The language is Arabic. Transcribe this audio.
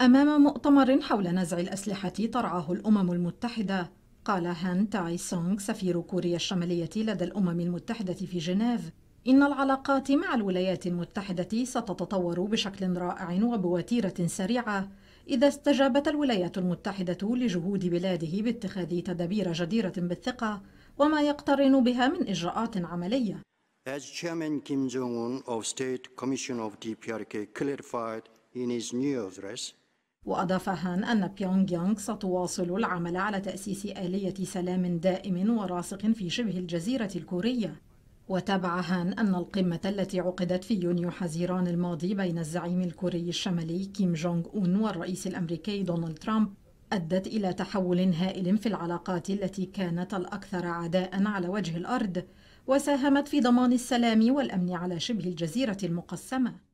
أمام مؤتمر حول نزع الأسلحة ترعاه الأمم المتحدة قال هان تاي سونغ سفير كوريا الشمالية لدى الأمم المتحدة في جنيف إن العلاقات مع الولايات المتحدة ستتطور بشكل رائع وبوتيرة سريعة إذا استجابت الولايات المتحدة لجهود بلاده باتخاذ تدابير جديرة بالثقة وما يقترن بها من إجراءات عملية. As Chairman Kim Jong-un of State Commission of DPRK clarified in his new address, وأضاف هان أن بيونغ يانغ ستواصل العمل على تأسيس آلية سلام دائم وراسخ في شبه الجزيرة الكورية وتابع هان أن القمة التي عقدت في يونيو حزيران الماضي بين الزعيم الكوري الشمالي كيم جونغ أون والرئيس الأمريكي دونالد ترامب أدت إلى تحول هائل في العلاقات التي كانت الأكثر عداء على وجه الأرض وساهمت في ضمان السلام والأمن على شبه الجزيرة المقسمة